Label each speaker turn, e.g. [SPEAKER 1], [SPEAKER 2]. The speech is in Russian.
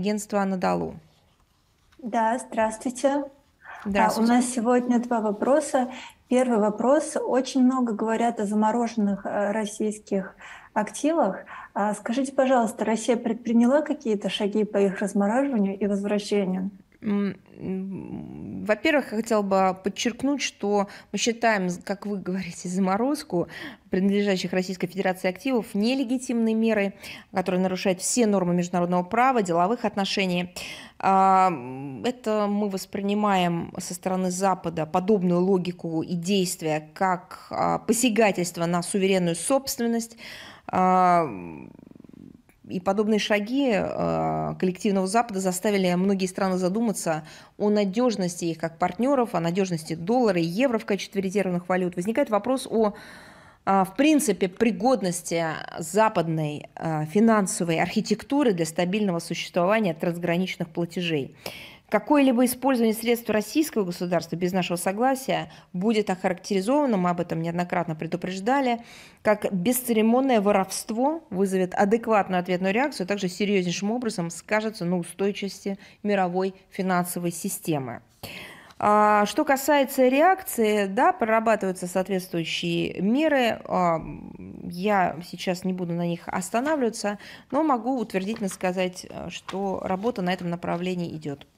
[SPEAKER 1] Агентства «Анадолу». Да, здравствуйте. Здравствуйте. А, у нас сегодня два вопроса. Первый вопрос. Очень много говорят о замороженных э, российских активах. А скажите, пожалуйста, Россия предприняла какие-то шаги по их размораживанию и возвращению?
[SPEAKER 2] Во-первых, я хотела бы подчеркнуть, что мы считаем, как вы говорите, заморозку принадлежащих Российской Федерации активов нелегитимной мерой, которая нарушает все нормы международного права, деловых отношений. А, это мы воспринимаем со стороны Запада подобную логику и действия как а, посягательство на суверенную собственность, а, и подобные шаги э, коллективного Запада заставили многие страны задуматься о надежности их как партнеров, о надежности доллара и евро в качестве резервных валют. Возникает вопрос о а, в принципе, пригодности западной э, финансовой архитектуры для стабильного существования трансграничных платежей. Какое-либо использование средств российского государства без нашего согласия будет охарактеризовано, мы об этом неоднократно предупреждали, как бесцеремонное воровство вызовет адекватную ответную реакцию, а также серьезнейшим образом скажется на устойчивости мировой финансовой системы. А, что касается реакции, да, прорабатываются соответствующие меры. А, я сейчас не буду на них останавливаться, но могу утвердительно сказать, э, что работа на этом направлении идет.